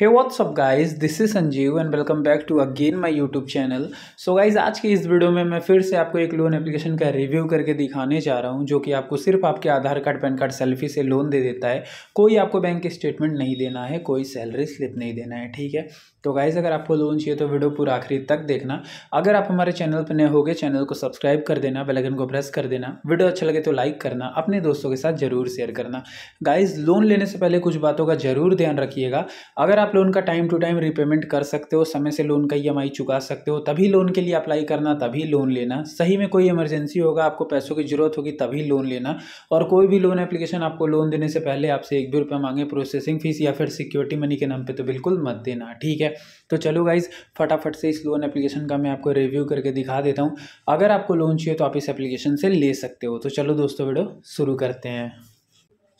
hey what's up up guys this is Sanjeev and welcome back to again my YouTube channel so guys आज के इस video में मैं फिर से आपको एक लोन एप्लीकेशन का रिव्यू करके दिखाने जा रहा हूं जो कि आपको सिर्फ आपके Aadhaar card PAN card selfie से लोन दे देता है कोई आपको बैंक स्टेटमेंट नहीं देना है कोई सैलरी स्लिप नहीं देना है ठीक है तो गाइज अगर आपको लोन चाहिए तो वीडियो पूरा आखिरी तक देखना अगर आप हमारे चैनल पर नए हो गए चैनल को सब्सक्राइब कर देना बेलगन को प्रेस कर देना वीडियो अच्छा लगे तो लाइक करना अपने दोस्तों के साथ जरूर शेयर करना गाइज लोन लेने से पहले कुछ बातों का जरूर ध्यान रखिएगा अगर अगर आप लोन का टाइम टू टाइम रिपेमेंट कर सकते हो समय से लोन का ई e चुका सकते हो तभी लोन के लिए अप्लाई करना तभी लोन लेना सही में कोई इमरजेंसी होगा आपको पैसों की ज़रूरत होगी तभी लोन लेना और कोई भी लोन एप्लीकेशन आपको लोन देने से पहले आपसे एक भी रुपये मांगे प्रोसेसिंग फीस या फिर सिक्योरिटी मनी के नाम पर तो बिल्कुल मत देना ठीक है तो चलो गाइज फटाफट से इस लोन एप्लीकेशन का मैं आपको रिव्यू करके दिखा देता हूँ अगर आपको लोन चाहिए तो आप इस एप्लीकेशन से ले सकते हो तो चलो दोस्तों वीडियो शुरू करते हैं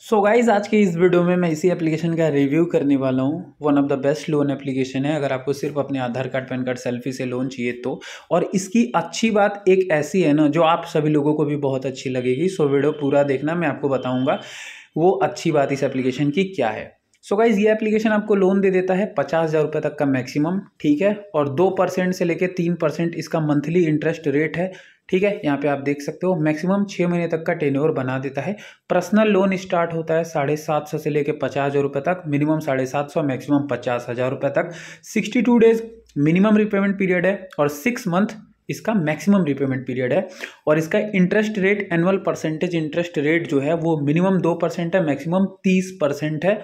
सो so गाइज आज के इस वीडियो में मैं इसी एप्लीकेशन का रिव्यू करने वाला हूँ one of the best loan application है अगर आपको सिर्फ अपने Aadhaar card PAN card selfie से लोन चाहिए तो और इसकी अच्छी बात एक ऐसी है ना जो आप सभी लोगों को भी बहुत अच्छी लगेगी सो so वीडियो पूरा देखना मैं आपको बताऊँगा वो अच्छी बात इस एप्लीकेशन की क्या है सो so गाइज़ ये एप्लीकेशन आपको लोन दे देता है पचास हज़ार रुपये तक का मैक्सिमम ठीक है और दो परसेंट से लेकर तीन परसेंट इसका मंथली इंटरेस्ट रेट है ठीक है यहाँ पे आप देख सकते हो मैक्सिमम छः महीने तक का टेन्योर बना देता है पर्सनल लोन स्टार्ट होता है साढ़े सात सौ से लेकर पचास हज़ार रुपये तक मिनिमम साढ़े सात सौ मैक्सिमम पचास हज़ार रुपये तक sixty two days minimum repayment period है और सिक्स मंथ इसका मैक्सिमम रिपेमेंट पीरियड है और इसका interest rate annual percentage interest rate जो है वो मिनिमम दो परसेंट है मैक्सिमम तीस परसेंट है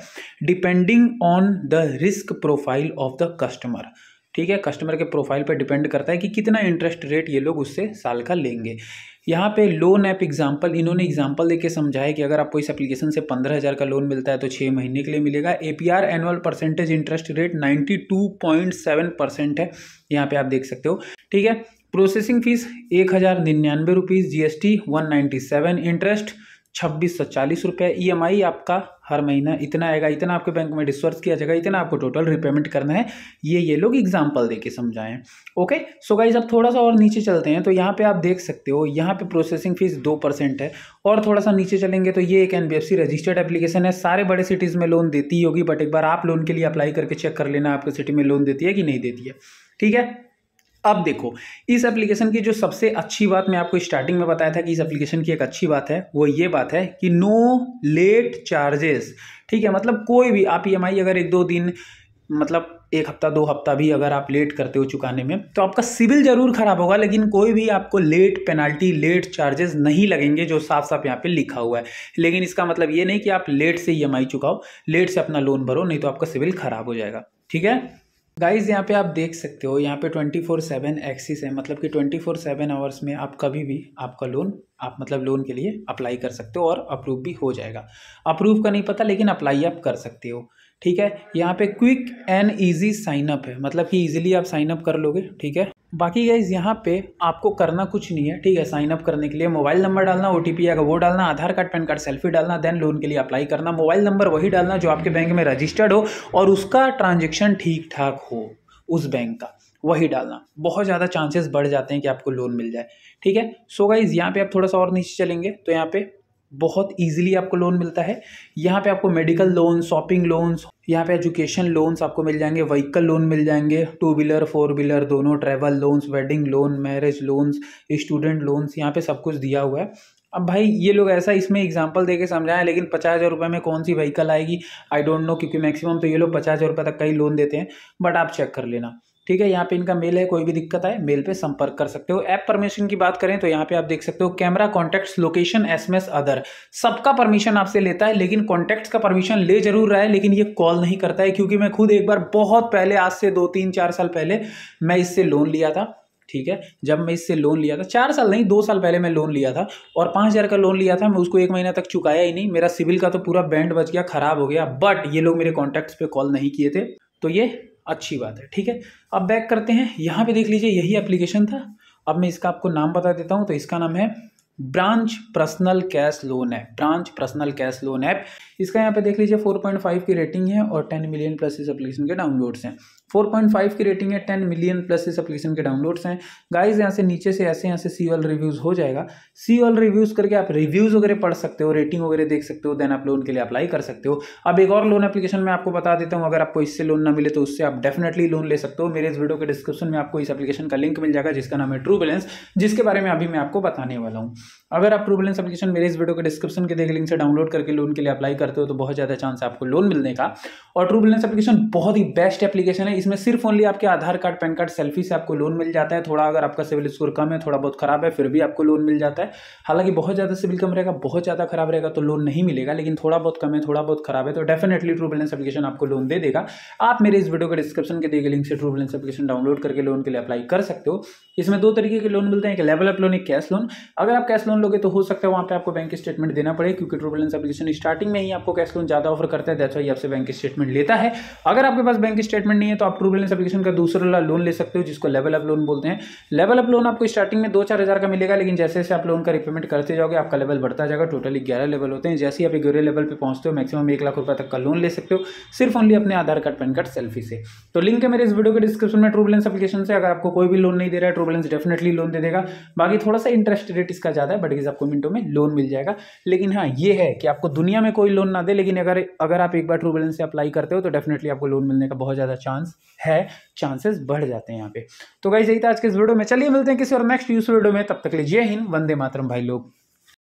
depending on the risk profile of the customer ठीक है कस्टमर के प्रोफाइल पर डिपेंड करता है कि कितना इंटरेस्ट रेट ये लोग उससे साल का लेंगे यहाँ पे लोन ऐप एग्जाम्पल इन्होंने एग्जाम्पल देके समझाया कि अगर आपको इस एप्लीकेशन से पंद्रह हज़ार का लोन मिलता है तो छः महीने के लिए मिलेगा A P R annual percentage interest rate ninety two point seven percent है यहाँ पे आप देख सकते हो ठीक है प्रोसेसिंग फीस एक हज़ार निन्यानवे rupees G S T one ninety seven interest छब्बीस सौ चालीस रुपये ई e आपका हर महीना इतना आएगा इतना आपके बैंक में डिस्वर्स किया जाएगा इतना आपको टोटल रिपेमेंट करना है ये ये लोग एग्जाम्पल देके समझाएं ओके सो गाइज अब थोड़ा सा और नीचे चलते हैं तो यहाँ पे आप देख सकते हो यहाँ पे प्रोसेसिंग फीस दो परसेंट है और थोड़ा सा नीचे चलेंगे तो ये एक एन रजिस्टर्ड एप्लीकेशन है सारे बड़े सिटीज़ में लोन देती होगी बट एक बार आप लोन के लिए अप्लाई करके चेक कर लेना आपके सिटी में लोन देती है कि नहीं देती है ठीक है अब देखो इस एप्लीकेशन की जो सबसे अच्छी बात मैं आपको स्टार्टिंग में बताया था कि इस एप्लीकेशन की एक अच्छी बात है वो ये बात है कि नो लेट चार्जेस ठीक है मतलब कोई भी आप ई e अगर एक दो दिन मतलब एक हफ्ता दो हफ्ता भी अगर आप लेट करते हो चुकाने में तो आपका सिविल ज़रूर ख़राब होगा लेकिन कोई भी आपको लेट पेनाल्टी लेट चार्जेस नहीं लगेंगे जो साफ साफ यहाँ पे लिखा हुआ है लेकिन इसका मतलब ये नहीं कि आप लेट से ई e चुकाओ लेट से अपना लोन भरो नहीं तो आपका सिविल ख़राब हो जाएगा ठीक है गाइज यहाँ पे आप देख सकते हो यहाँ पे 24/7 फोर सेवन एक्सिस है मतलब कि 24/7 फोर सेवन आवर्स में आप कभी भी आपका लोन आप मतलब लोन के लिए अप्लाई कर सकते हो और अप्रूव भी हो जाएगा अप्रूव का नहीं पता लेकिन अप्लाई आप कर सकते हो ठीक है यहाँ पे क्विक एंड इजी साइनअप है मतलब कि इजीली आप साइनअप कर लोगे ठीक है बाकी गाइज यहाँ पे आपको करना कुछ नहीं है ठीक है साइन अप करने के लिए मोबाइल नंबर डालना ओ आएगा वो डालना Aadhaar card PAN card selfie डालना देन लोन के लिए अप्लाई करना मोबाइल नंबर वही डालना जो आपके बैंक में रजिस्टर्ड हो और उसका ट्रांजेक्शन ठीक ठाक हो उस बैंक का वही डालना बहुत ज़्यादा चांसेस बढ़ जाते हैं कि आपको लोन मिल जाए ठीक है सो गाइज़ यहाँ पे आप थोड़ा सा और नीचे चलेंगे तो यहाँ पे बहुत इजीली आपको लोन मिलता है यहाँ पे आपको मेडिकल लोन शॉपिंग लोन्स यहाँ पे एजुकेशन लोन्स आपको मिल जाएंगे व्हीकल लोन मिल जाएंगे टू व्हीलर फोर व्हीलर दोनों travel loans wedding loan marriage loans student loans यहाँ पे सब कुछ दिया हुआ है अब भाई ये लोग ऐसा इसमें एग्जाम्पल दे के समझाएं लेकिन पचास हज़ार रुपये में कौन सी व्हीकल आएगी आई डोंट नो क्योंकि मैक्सिमम तो ये लोग पचास हज़ार रुपये तक का ही लोन देते हैं बट आप चेक कर लेना ठीक है यहाँ पे इनका मेल है कोई भी दिक्कत आए मेल पे संपर्क कर सकते हो ऐप परमिशन की बात करें तो यहाँ पे आप देख सकते हो camera contacts location SMS other सबका परमिशन आपसे लेता है लेकिन कॉन्टैक्ट्स का परमिशन ले जरूर रहा है लेकिन ये कॉल नहीं करता है क्योंकि मैं खुद एक बार बहुत पहले आज से दो तीन चार साल पहले मैं इससे लोन लिया था ठीक है जब मैं इससे लोन लिया था चार साल नहीं दो साल पहले मैं लोन लिया था और पाँच हज़ार का लोन लिया था मैं उसको एक महीना तक चुकाया ही नहीं मेरा सिविल का तो पूरा बैंड बच गया ख़राब हो गया बट ये लोग मेरे कॉन्टैक्ट्स पे कॉल नहीं किए थे तो ये अच्छी बात है ठीक है अब बैक करते हैं यहाँ पे देख लीजिए यही एप्लीकेशन था अब मैं इसका आपको नाम बता देता हूँ तो इसका नाम है Branch personal cash loan app Branch personal cash loan app इसका यहाँ पे देख लीजिए 4.5 की रेटिंग है और 10 मिलियन प्लस इस एप्लीकेशन के डाउनलोड्स हैं 4.5 की रेटिंग है 10 मिलियन प्लस इस एप्लीकेशन के डाउनलोड्स हैं गाइज यहाँ से नीचे से ऐसे यहाँ से सी ऑल रिव्यूज़ हो जाएगा सी ऑल रिव्यूज़ करके आप रिव्यूज़ वगैरह पढ़ सकते हो रेटिंग वगैरह देख सकते हो देन आप लोन के लिए अप्लाई कर सकते हो अब एक और लोन एप्लीकेशन मैं आपको बता देता हूँ अगर आपको इससे लोन ना मिले तो उससे आप डेफिनेटली लोन ले सकते हो मेरे इस वीडियो के डिस्क्रिप्शन में आपको इस एप्लीकेशन का लिंक मिल जाएगा जिसका नाम है ट्रू बैलेंस जिसके बारे में अभी मैं आपको बताने वाला हूँ अगर आप प्रूवलेंस एप्लीकेशन मेरे इस वीडियो के डिस्क्रिप्शन के देख लिंक से डाउनलोड करके लोन के लिए अप्लाई करते हो तो बहुत ज़्यादा चांस है आपको लोन मिलने का और ट्रूबलेंस एप्लीकेशन बहुत ही बेस्ट एप्लीकेशन है इसमें सिर्फ ओनली आपके Aadhaar card PAN card selfie से आपको लोन मिल जाता है थोड़ा अगर आपका सिविल स्कोर कम है थोड़ा बहुत खराब है फिर भी आपको लोन मिल जाता है हालांकि बहुत ज़्यादा सिविल कम रहेगा बहुत ज़्यादा खराब रहेगा तो लोन नहीं मिलेगा लेकिन थोड़ा बहुत कम है थोड़ा बहुत खराब है तो डेफिनेटली ट्रूबलेंस एप्लीकेशन आपको लोन दे देगा आप मेरे इस वीडियो के डिस्क्रिप्शन के देख लिंक से ट्रूबलेंस एप्लीकेशन डाउनलोड करके लोन के लिए अप्लाई कर सकते हो इसमें दो तरीके के लोन मिलते हैं एक लेवल अप लोन एक कैश लोन अगर आप कैश लोन लोगे तो हो सकता है वहाँ पे आपको बैंक स्टेटमेंट देना पड़े क्योंकि ट्रू बैलेंस एप्लीकेशन स्टार्टिंग में ही आपको कैश लोन ज़्यादा ऑफर करता है दैट्स वाई आपसे बैंक स्टेटमेंट लेता है अगर आपके पास बैंक स्टेटमेंट नहीं है तो आप ट्रू बैलेंस एप्लीकेशन का दूसरा वाला लोन ले सकते हो जिसको लेवल अप लोन बोलते हैं लेवल अप लोन आपको स्टार्टिंग में दो चार हज़ार का मिलेगा लेकिन जैसे जैसे आप लोन का रिपेमेंट करते जाओगे आपका लेवल बढ़ता जाएगा टोटली ग्यारह लेवल होते हैं जैसे ही आप ग्यारह लेवल पर पहुँचते हो मैक्सिमम एक लाख रुपये तक का लोन ले सकते हो सिर्फ ओनली अपने Aadhaar card PAN card selfie से तो लिंक है मेरे इस वीडियो के डिस्क्रिप्शन में ट्रू बैलेंस एप्लीकेशन से अगर आपको कोई भी लोन नहीं दे रहा है ट्रू बैलेंस डेफिनेटली लोन दे देगा बाकी थोड़ा सा इंटरेस्ट रेट इसका ज़्यादा है बट तरीके से आपको मिनटों में लोन मिल जाएगा लेकिन हाँ ये है कि आपको दुनिया में कोई लोन ना दे लेकिन अगर अगर आप एक बार ट्रू बैलेंस से अप्लाई करते हो तो डेफिनेटली आपको लोन मिलने का बहुत ज़्यादा चांस है चांसेस बढ़ जाते हैं यहाँ पे तो गाइज यही था आज के इस वीडियो में चलिए मिलते हैं किसी और नेक्स्ट यूज वीडियो में तब तक लीजिए हिंद वंदे मातरम भाई लोग